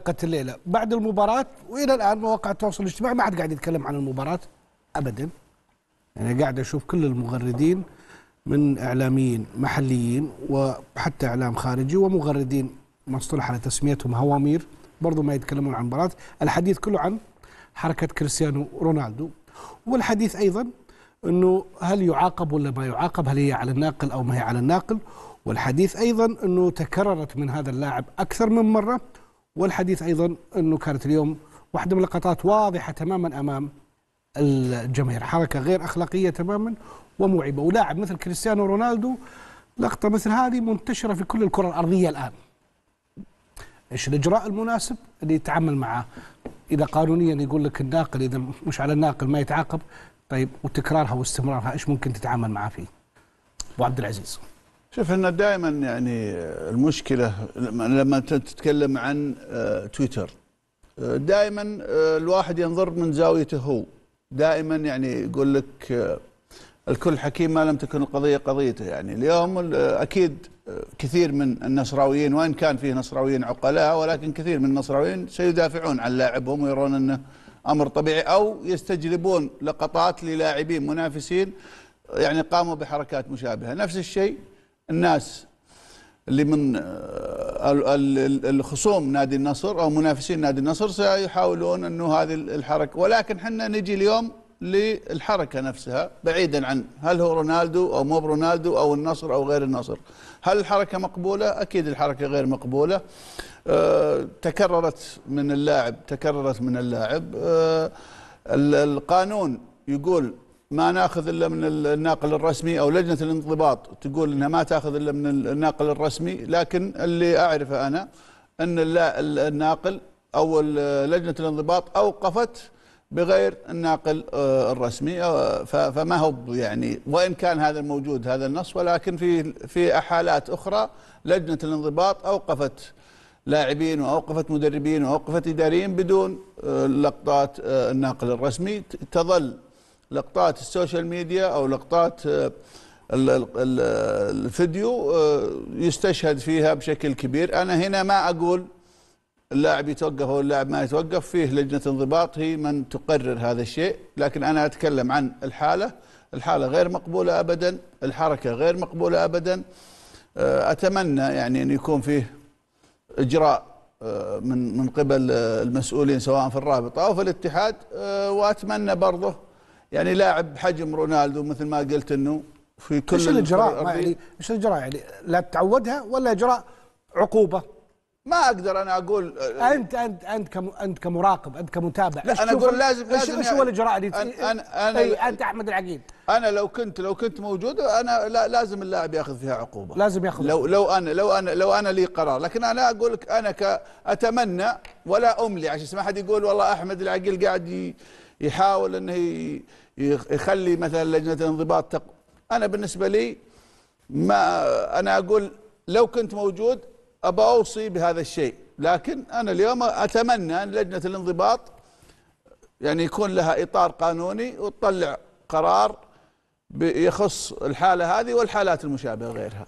التقت الليله بعد المباراه والى الان مواقع التواصل الاجتماعي ما عاد قاعد يتكلم عن المباراه ابدا يعني قاعد اشوف كل المغردين من اعلاميين محليين وحتى اعلام خارجي ومغردين مصطلح على تسميتهم هوامير برضو ما يتكلمون عن المباراه الحديث كله عن حركه كريستيانو رونالدو والحديث ايضا انه هل يعاقب ولا ما يعاقب هل هي على الناقل او ما هي على الناقل والحديث ايضا انه تكررت من هذا اللاعب اكثر من مره والحديث أيضا أنه كانت اليوم واحدة من اللقطات واضحة تماما أمام الجماهير حركة غير أخلاقية تماما وموعبة ولاعب مثل كريستيانو رونالدو لقطة مثل هذه منتشرة في كل الكرة الأرضية الآن ايش الاجراء المناسب اللي يتعامل معه اذا قانونيا يقول لك الناقل اذا مش على الناقل ما يتعاقب طيب وتكرارها واستمرارها ايش ممكن تتعامل معه فيه؟ ابو عبد العزيز شوف احنا دائما يعني المشكله لما تتكلم عن آه، تويتر آه، دائما آه، الواحد ينظر من زاويته هو دائما يعني يقول لك الكل حكيم ما لم تكن القضيه قضيته يعني اليوم اكيد كثير من النصراويين وان كان فيه نصراويين عقلاء ولكن كثير من النصراويين سيدافعون عن لاعبهم ويرون انه امر طبيعي او يستجلبون لقطات للاعبين منافسين يعني قاموا بحركات مشابهه نفس الشيء الناس اللي من آه، الخصوم نادي النصر او منافسين نادي النصر سيحاولون انه هذه الحركه ولكن احنا نجي اليوم للحركه نفسها بعيدا عن هل هو رونالدو او مو برونالدو او النصر او غير النصر هل الحركه مقبوله اكيد الحركه غير مقبوله أه تكررت من اللاعب تكررت من اللاعب أه القانون يقول ما ناخذ الا من الناقل الرسمي او لجنه الانضباط تقول انها ما تاخذ الا من الناقل الرسمي لكن اللي اعرفه انا ان الناقل او لجنه الانضباط اوقفت بغير الناقل آه، الرسمي آه، فما هو يعني وان كان هذا الموجود هذا النص ولكن في في حالات اخرى لجنه الانضباط اوقفت لاعبين واوقفت مدربين واوقفت اداريين بدون آه، لقطات الناقل الرسمي تظل لقطات السوشيال ميديا او لقطات آه، الفيديو آه، يستشهد فيها بشكل كبير انا هنا ما اقول اللاعب يتوقف او اللاعب ما يتوقف فيه لجنه انضباط هي من تقرر هذا الشيء لكن انا اتكلم عن الحاله الحاله غير مقبوله ابدا الحركه غير مقبوله ابدا آه، اتمنى يعني ان يكون فيه اجراء من من قبل المسؤولين سواء في الرابطه او في الاتحاد واتمنى برضه يعني لاعب حجم رونالدو مثل ما قلت انه في كل ايش الاجراء يعني ايش الاجراء يعني لا تعودها ولا اجراء عقوبه ما اقدر انا اقول آه، انت انت انت كم انت كمراقب انت كمتابع لا انا اقول لازم لازم ايش يعني هو الاجراء اللي انا انا اي انت احمد العقيد انا لو كنت لو كنت موجود انا لا لازم اللاعب ياخذ فيها عقوبه لازم ياخذ لو لو انا لو انا لو انا لي قرار لكن انا اقول لك انا اتمنى ولا املي عشان ما حد يقول والله احمد العقيل قاعد يحاول انه يخلي مثلا لجنه الانضباط تق... انا بالنسبه لي ما انا اقول لو كنت موجود ابى اوصي بهذا الشيء لكن انا اليوم اتمنى ان لجنه الانضباط يعني يكون لها اطار قانوني وتطلع قرار يخص الحاله هذه والحالات المشابهه غيرها